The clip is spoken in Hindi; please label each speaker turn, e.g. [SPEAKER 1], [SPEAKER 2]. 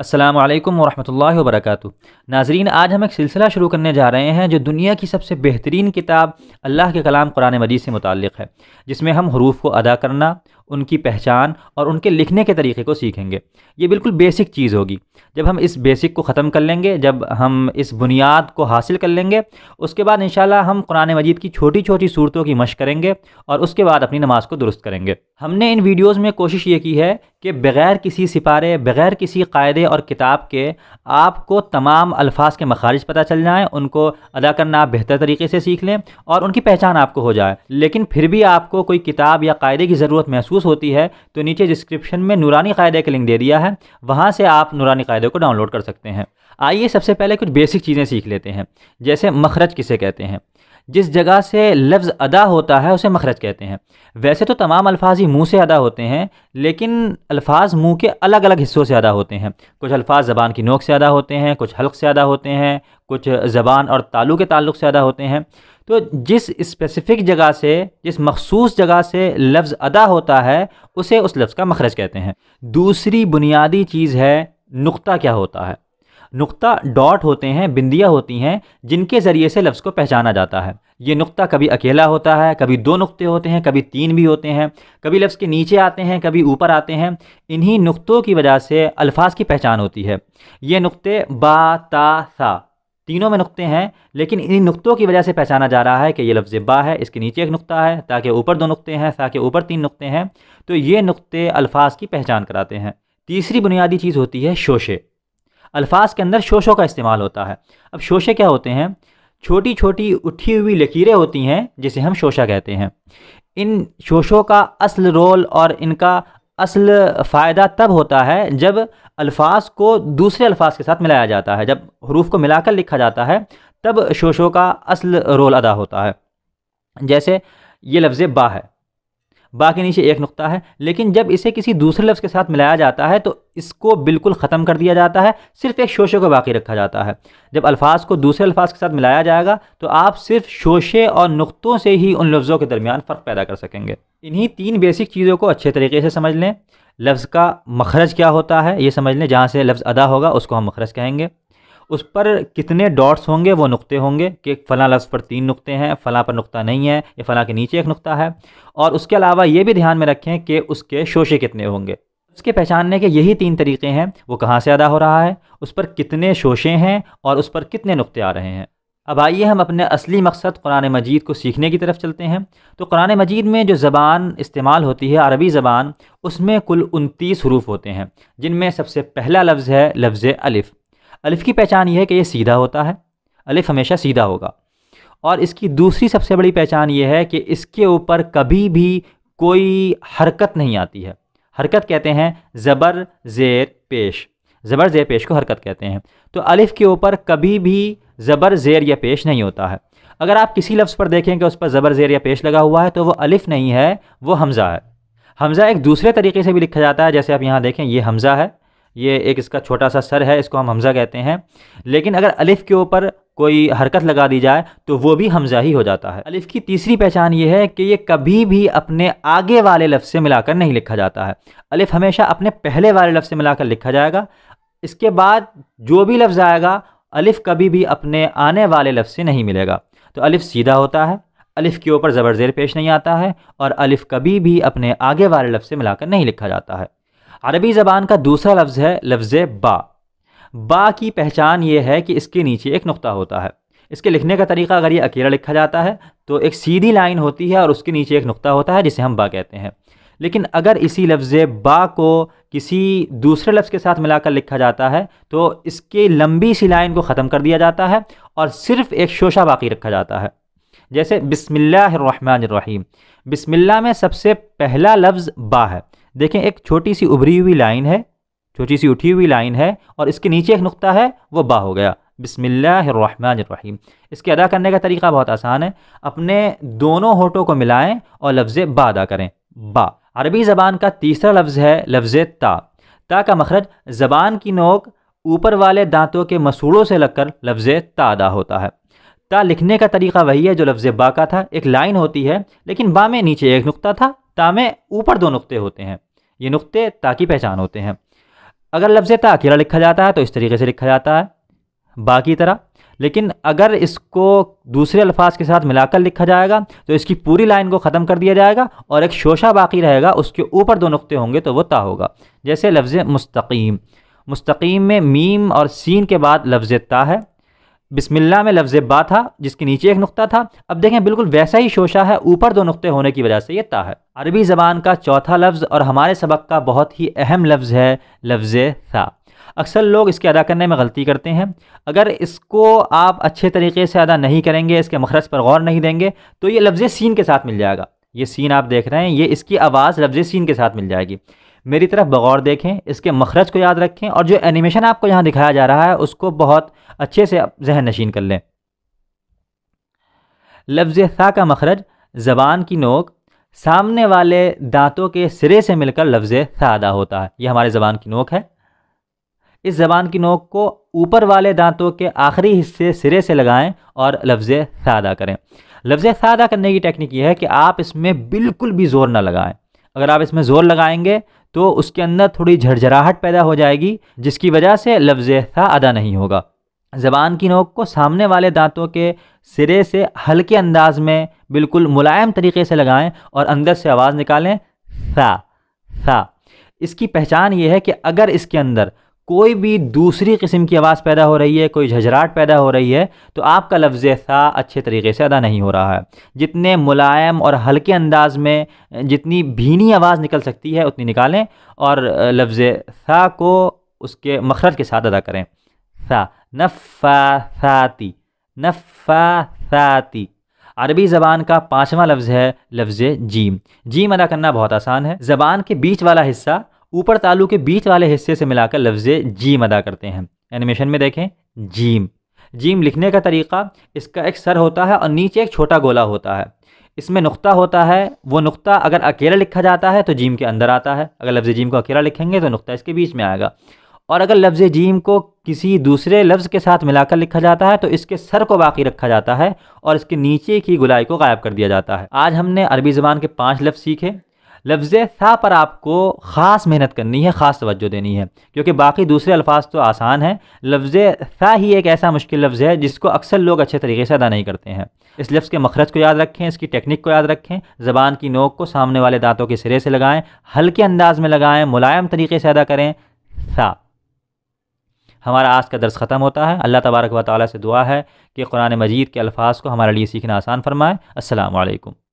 [SPEAKER 1] अस्सलाम वालेकुम वरहमतुल्लाहि वरक नाजरीन आज हम एक सिलसिला शुरू करने जा रहे हैं जो दुनिया की सबसे बेहतरीन किताब अल्लाह के कलाम कुरान मजीद से मुतक़ है जिसमें हम हरूफ को अदा करना उनकी पहचान और उनके लिखने के तरीके को सीखेंगे ये बिल्कुल बेसिक चीज़ होगी जब हम इस बेसिक को ख़त्म कर लेंगे जब हम इस बुनियाद को हासिल कर लेंगे उसके बाद इन हम कुरान मजीद की छोटी छोटी सूरतों की मश करेंगे और उसके बाद अपनी नमाज को दुरुस्त करेंगे हमने इन वीडियोज़ में कोशिश ये की है कि बग़ैर किसी सिपारे बग़ैर किसी कायदे और किताब के आपको तमाम अल्फाज के मखारिज पता चल जाएँ उनको अदा करना आप बेहतर तरीके से सीख लें और उनकी पहचान आपको हो जाए लेकिन फिर भी आपको कोई किताब या कायदे की ज़रूरत महसूस महसूस होती है तो नीचे डिस्क्रिप्शन में नूरानी कायदे का लिंक दे दिया है वहाँ से आप नूरानी कायदे को डाउनलोड कर सकते हैं आइए सबसे पहले कुछ बेसिक चीज़ें सीख लेते हैं जैसे मखरज किसे कहते हैं जिस जगह से लफ्ज़ अदा होता है उसे मखरज कहते हैं वैसे तो तमाम अल्फाज ही मुँह से अदा होते हैं लेकिन अल्फाज मुंह के अलग अलग हिस्सों से अदा होते हैं कुछ अल्फाज ज़बान की नोक से अदा होते हैं कुछ हल्क से अदा होते हैं कुछ ज़बान और तालु के ताल्लुक से अदा होते हैं तो जिस स्पेसिफिक जगह से जिस मखसूस जगह से लफ्ज़ अदा होता है उसे उस लफ्ज़ का मखरज कहते हैं दूसरी बुनियादी चीज़ है नुक्ता क्या होता है नुक्ता डॉट होते हैं बिंदियाँ होती हैं जिनके ज़रिए से लफ्ज़ को पहचाना जाता है ये नुक्ता कभी अकेला होता है कभी दो नुक्ते होते हैं कभी तीन भी होते हैं कभी लफ्ज़ के नीचे आते हैं कभी ऊपर आते हैं इन्हीं नुक्तों की वजह से अल्फाज की पहचान होती है ये नुक्ते बा ता सा तीनों में नुक्ते हैं लेकिन इन नुक्तों की वजह से पहचाना जा रहा है कि ये लफ्ज़ बा है इसके नीचे एक नुक्ता है ताकि ऊपर दो नुक्ते हैं ताकि ऊपर तीन नुक्ते हैं तो ये नुक्ते अल्फाज की पहचान कराते हैं तीसरी बुनियादी चीज़ होती है शोशे अल्फाज के अंदर शोशों का इस्तेमाल होता है अब शोशे क्या होते हैं छोटी छोटी उठी हुई लकीरें होती हैं जिसे हम शोशा कहते हैं इन शोशों का असल रोल और इनका असल फ़ायदा तब होता है जब अल्फाज को दूसरे अल्फाज के साथ मिलाया जाता है जब हरूफ को मिलाकर लिखा जाता है तब शोशों का असल रोल अदा होता है जैसे ये लफ्ज़ बा है बाकी नीचे एक नुकता है लेकिन जब इसे किसी दूसरे लफ्ज़ के साथ मिलाया जाता है तो इसको बिल्कुल ख़त्म कर दिया जाता है सिर्फ एक शोशे को बाकी रखा जाता है जब अल्फाज को दूसरे अल्फाज के साथ मिलाया जाएगा तो आप सिर्फ शोशे और नुकतों से ही उन लफ्ज़ों के दरमियान फ़र्क पैदा कर सकेंगे इन्हीं तीन बेसिक चीज़ों को अच्छे तरीके से समझ लें लफ्ज़ का मखरज क्या होता है ये समझ लें जहाँ से लफ्ज़ अदा होगा उसको हम मखरज कहेंगे उस पर कितने डॉट्स होंगे वो नुक्ते होंगे कि फ़लाँ लफ्ज़ पर तीन नुक्ते हैं फ़लाँ पर नुक्ता नहीं है या फ़लाँ के नीचे एक नुक्ता है और उसके अलावा ये भी ध्यान में रखें कि उसके शोशे कितने होंगे उसके पहचानने के यही तीन तरीके हैं वो कहाँ से अदा हो रहा है उस पर कितने शोशे हैं और उस पर कितने नुक्ते आ रहे हैं अब आइए हम अपने असली मकसद कुरान मजीद को सीखने की तरफ चलते हैं तो कुरान मजीद में जो ज़बान इस्तेमाल होती है अरबी ज़बान उसमें कुल उनतीस हरूफ होते हैं जिनमें सबसे पहला लफ्ज़ है लफ्ज़ अलिफ़ अलिफ की पहचान यह है कि यह सीधा होता है अलिफ हमेशा सीधा होगा और इसकी दूसरी सबसे बड़ी पहचान यह है कि इसके ऊपर कभी भी कोई हरकत नहीं आती है हरकत कहते हैं ज़बर ज़ेर पेश ज़बर ज़ेर पेश को हरकत कहते हैं तो अलिफ़ के ऊपर कभी भी ज़बर ज़ेर या पेश नहीं होता है अगर आप किसी लफ्ज़ पर देखें कि उस पर ज़बर ज़ेर या पेश लगा हुआ है तो वो अलिफ़ नहीं है वो हमज़ा है हमज़ा एक दूसरे तरीके से भी लिखा जाता है जैसे आप यहाँ देखें ये हमज़ा है ये एक इसका छोटा सा सर है इसको हम हमज़ा कहते हैं लेकिन अगर अलिफ़ के ऊपर कोई हरकत लगा दी जाए तो वो भी हमज़ा ही हो जाता है अलिफ़ की तीसरी पहचान ये है कि ये कभी भी अपने आगे वाले लफ्ज़ से मिलाकर नहीं लिखा जाता है अलिफ़ हमेशा अपने पहले वाले लफ्ज़ से मिलाकर लिखा जाएगा इसके बाद जो भी लफ्ज़ आएगा अलिफ़ कभी भी अपने आने वाले लफ्ज़ से नहीं मिलेगा तो अलिफ़ सीधा होता है अलिफ़ के ऊपर ज़बर ज़ेर पेश नहीं आता है और अलिफ़ कभी भी अपने आगे वाले लफ्ज़ से मिलाकर नहीं लिखा जाता है अरबी ज़बान का दूसरा लफ्ज़ है लफ्ज़ बा बा की पहचान ये है कि इसके नीचे एक नुक्ता होता है इसके लिखने का तरीका अगर ये अकेला लिखा जाता है तो एक सीधी लाइन होती है और उसके नीचे एक नुक्ता होता है जिसे हम बा कहते हैं लेकिन अगर इसी लफ्ज़ बा को किसी दूसरे लफ्ज़ के साथ मिलाकर लिखा जाता है तो इसके लंबी सी लाइन को ख़त्म कर दिया जाता है और सिर्फ़ एक शोशा बाकी रखा जाता है जैसे बिसमिल्लर बिसमिल्ला में सबसे पहला लफ्ज़ बा है देखें एक छोटी सी उभरी हुई लाइन है छोटी सी उठी हुई लाइन है और इसके नीचे एक नुकता है वह बा हो गया बिसमिल्लाम इसके अदा करने का तरीका बहुत आसान है अपने दोनों होठों को मिलाएं और लफ्ज़ बा अदा करें बा अरबी ज़बान का तीसरा लफ्ज़ है लफ्ज़ ता ता का मखरज ज़बान की नोक ऊपर वाले दांतों के मसूड़ों से लगकर लफ्ज़ ता अदा होता है ता लिखने का तरीका वही है जो लफ्ज़ बा का था एक लाइन होती है लेकिन बा में नीचे एक नुकता था ता में ऊपर दो नुक्ते होते हैं ये नुक्ते ता की पहचान होते हैं अगर लफ्ज़ ता अकेला लिखा जाता है तो इस तरीके से लिखा जाता है बाकी तरह लेकिन अगर इसको दूसरे अल्फाज के साथ मिलाकर लिखा जाएगा तो इसकी पूरी लाइन को ख़त्म कर दिया जाएगा और एक शोशा बाकी रहेगा उसके ऊपर दो नुक्ते होंगे तो वो ता होगा जैसे लफ्ज़ मुस्तकीम मुस्तकीम में मीम और सीन के बाद लफ्ज़ ता है बिस्मिल्लाह में लफ्ज़ बा था जिसके नीचे एक नुक्ता था अब देखें बिल्कुल वैसा ही शोशा है ऊपर दो नुक्ते होने की वजह से ये ता है अरबी ज़बान का चौथा लफ्ज़ और हमारे सबक का बहुत ही अहम लफ्ज़ है लफ्ज़ सा अक्सर लोग इसके अदा करने में गलती करते हैं अगर इसको आप अच्छे तरीके से अदा नहीं करेंगे इसके मखरज पर गौर नहीं देंगे तो ये लफ्ज़ सीन के साथ मिल जाएगा ये सीन आप देख रहे हैं ये इसकी आवाज़ लफ्ज़ सीन के साथ मिल जाएगी मेरी तरफ बगौर देखें इसके मखरज को याद रखें और जो एनिमेशन आपको यहाँ दिखाया जा रहा है उसको बहुत अच्छे से जहन नशीन कर लें लफ्ज़ सा का मखरज ज़बान की नोक सामने वाले दांतों के सिरे से मिलकर लफ्ज़ सा अदा होता है ये हमारे ज़बान की नोक है इस ज़बान की नोक को ऊपर वाले दांतों के आखिरी हिस्से सिरे से लगाएं और लफ्ज़ सा अदा करें लफ्ज़ सा अदा करने की टेक्निक यह है कि आप इसमें बिल्कुल भी ज़ोर ना लगाएं अगर आप इसमें ज़ोर लगाएंगे तो उसके अंदर थोड़ी झरझराहट पैदा हो जाएगी जिसकी वजह से लफ्ज़ था अदा नहीं होगा ज़बान की नोक को सामने वाले दांतों के सिरे से हल्के अंदाज में बिल्कुल मुलायम तरीके से लगाएं और अंदर से आवाज़ निकालें सा सा इसकी पहचान ये है कि अगर इसके अंदर कोई भी दूसरी किस्म की आवाज़ पैदा हो रही है कोई झजराट पैदा हो रही है तो आपका लफ्ज़ सा अच्छे तरीके से अदा नहीं हो रहा है जितने मुलायम और हल्के अंदाज में जितनी भीनी आवाज़ निकल सकती है उतनी निकालें और लफ्ज़ सा को उसके मखरज के साथ अदा करें सा नफ़ाती नफ़ाती अरबी ज़बान का पाँचवा लफ्ज़ है लफ्ज़ जीम जीम अदा करना बहुत आसान है ज़बान के बीच वाला हिस्सा ऊपर तालू के बीच वाले हिस्से से मिलाकर लफ्ज़ जीम अदा करते हैं एनिमेशन में देखें जीम जीम लिखने का तरीका इसका एक सर होता है और नीचे एक छोटा गोला होता है इसमें नुक्ता होता है वो नुक्ता अगर अकेला लिखा जाता है तो जीम के अंदर आता है अगर लफ्ज़ जीम को अकेला लिखेंगे तो नुक्ता इसके बीच में आएगा और अगर लफ्ज़ जीम को किसी दूसरे लफ्ज़ के साथ मिलाकर लिखा जाता है तो इसके सर को बाकी रखा जाता है और इसके नीचे की गुलाई को गायब कर दिया जाता है आज हमने अरबी ज़बान के पाँच लफ्ज़ सीखे लफ्ज़ था पर आपको ख़ास मेहनत करनी है ख़ास तवज्जो देनी है क्योंकि बाकी दूसरे अल्फाज तो आसान हैं लफ्ज़ था ही एक ऐसा मुश्किल लफ्ज़ है जिसको अक्सर लोग अच्छे तरीके से अदा नहीं करते हैं इस लफ्ज़ के मखरज को याद रखें इसकी टेक्निक को याद रखें ज़बान की नोक को सामने वाले दांतों के सिरे से लगाएँ हल्के अंदाज में लगाएँ मुलायम तरीके से अदा करें था हमारा आज का दर्स ख़त्म होता है अल्लाह तबारक व ताली से दुआ है कि कुरान मजीद के अल्फाज को हमारे लिए सीखना आसान फरमाएँ असलकम